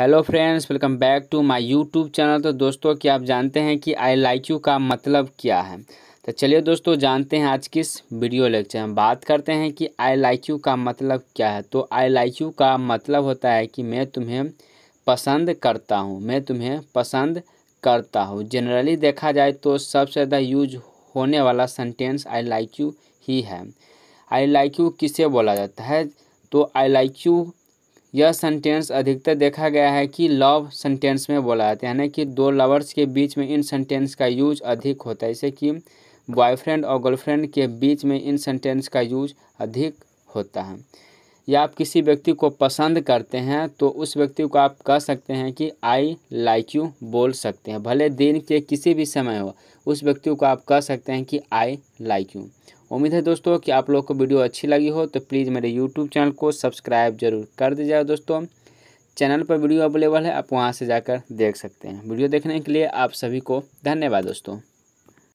hello friends welcome back to my YouTube channel तो दोस्तों क्या आप जानते हैं कि आई लाइक यू का मतलब क्या है तो चलिए दोस्तों जानते हैं आज किस वीडियो लेक्चर में बात करते हैं कि आई लाइक यू का मतलब क्या है तो आई लाइक यू का मतलब होता है कि मैं तुम्हें पसंद करता हूँ मैं तुम्हें पसंद करता हूँ जनरली देखा जाए तो सबसे ज़्यादा यूज होने वाला सेंटेंस आई लाइक यू ही है आई लाइक यू किसे बोला जाता है तो आई लाइक यू यह सेंटेंस अधिकतर देखा गया है कि लव सेंटेंस में बोला जाता है यानी कि दो लवर्स के बीच में इन सेंटेंस का यूज अधिक होता है जैसे कि बॉयफ्रेंड और गर्लफ्रेंड के बीच में इन सेंटेंस का यूज अधिक होता है या आप किसी व्यक्ति को पसंद करते हैं तो उस व्यक्ति को आप कह सकते हैं कि आई लाइक यू बोल सकते हैं भले दिन के किसी भी समय हो उस व्यक्ति को आप कह सकते हैं कि आई लाइक यू उम्मीद है दोस्तों कि आप लोग को वीडियो अच्छी लगी हो तो प्लीज़ मेरे यूट्यूब चैनल को सब्सक्राइब जरूर कर दीजिएगा दोस्तों चैनल पर वीडियो अवेलेबल है आप वहाँ से जाकर देख सकते हैं वीडियो देखने के लिए आप सभी को धन्यवाद दोस्तों